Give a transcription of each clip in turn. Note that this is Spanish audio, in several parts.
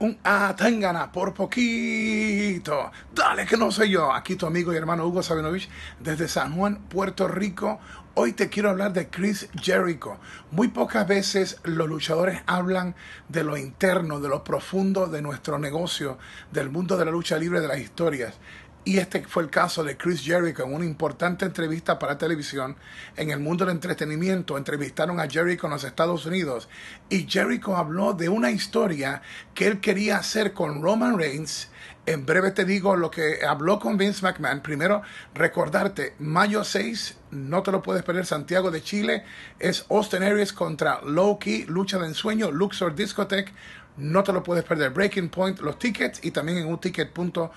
un Atengana por poquito. Dale que no soy yo. Aquí tu amigo y hermano Hugo Sabinovich desde San Juan, Puerto Rico. Hoy te quiero hablar de Chris Jericho. Muy pocas veces los luchadores hablan de lo interno, de lo profundo de nuestro negocio, del mundo de la lucha libre, de las historias. Y este fue el caso de Chris Jericho en una importante entrevista para televisión en el mundo del entretenimiento. Entrevistaron a Jericho en los Estados Unidos y Jericho habló de una historia que él quería hacer con Roman Reigns. En breve te digo lo que habló con Vince McMahon. Primero, recordarte, mayo 6, no te lo puedes perder, Santiago de Chile, es Austin Aries contra Loki lucha de ensueño, Luxor Discotech, no te lo puedes perder. Breaking Point, los tickets y también en uticket.cl.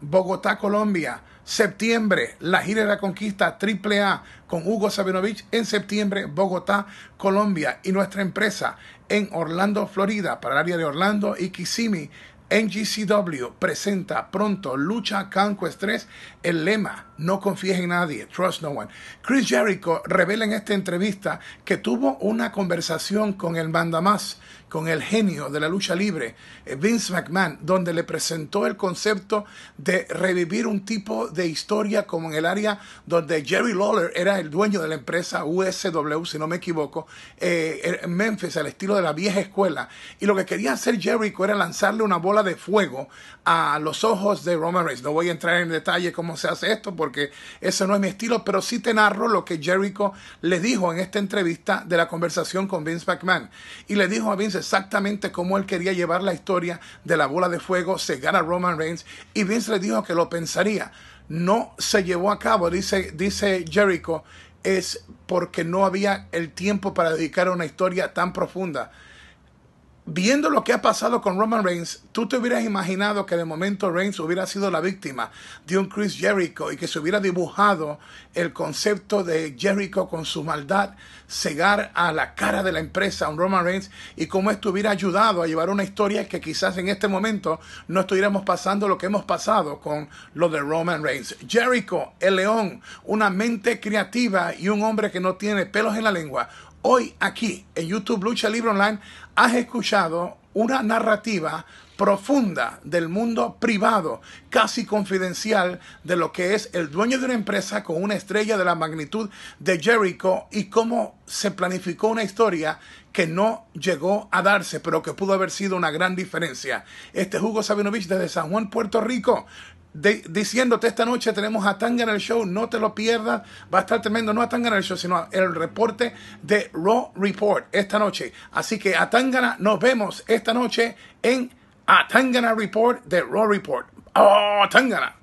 Bogotá, Colombia, septiembre, la gira de la conquista AAA con Hugo Sabinovich en septiembre, Bogotá, Colombia. Y nuestra empresa en Orlando, Florida, para el área de Orlando y Kissimmee NGCW presenta pronto Lucha Conquest 3, el lema No confíes en nadie, trust no one. Chris Jericho revela en esta entrevista que tuvo una conversación con el mandamás, con el genio de la lucha libre, eh, Vince McMahon, donde le presentó el concepto de revivir un tipo de historia como en el área donde Jerry Lawler era el dueño de la empresa USW, si no me equivoco, eh, en Memphis, al estilo de la vieja escuela. Y lo que quería hacer Jericho era lanzarle una bola de fuego a los ojos de Roman Reigns. No voy a entrar en detalle cómo se hace esto porque ese no es mi estilo, pero sí te narro lo que Jericho le dijo en esta entrevista de la conversación con Vince McMahon. Y le dijo a Vince exactamente cómo él quería llevar la historia de la bola de fuego, cegar a Roman Reigns y Vince le dijo que lo pensaría. No se llevó a cabo, dice, dice Jericho, es porque no había el tiempo para dedicar a una historia tan profunda viendo lo que ha pasado con Roman Reigns, tú te hubieras imaginado que de momento Reigns hubiera sido la víctima de un Chris Jericho y que se hubiera dibujado el concepto de Jericho con su maldad, cegar a la cara de la empresa a un Roman Reigns y cómo esto hubiera ayudado a llevar una historia que quizás en este momento no estuviéramos pasando lo que hemos pasado con lo de Roman Reigns. Jericho, el león, una mente creativa y un hombre que no tiene pelos en la lengua, Hoy aquí en YouTube Lucha Libre Online has escuchado una narrativa profunda del mundo privado, casi confidencial, de lo que es el dueño de una empresa con una estrella de la magnitud de Jericho y cómo se planificó una historia que no llegó a darse, pero que pudo haber sido una gran diferencia. Este es Hugo Sabinovich desde San Juan, Puerto Rico diciéndote esta noche tenemos a en el show, no te lo pierdas, va a estar tremendo, no a Tangana el show, sino el reporte de Raw Report esta noche. Así que a Tangana nos vemos esta noche en Atangana Report de Raw Report. ¡Oh, Tangana!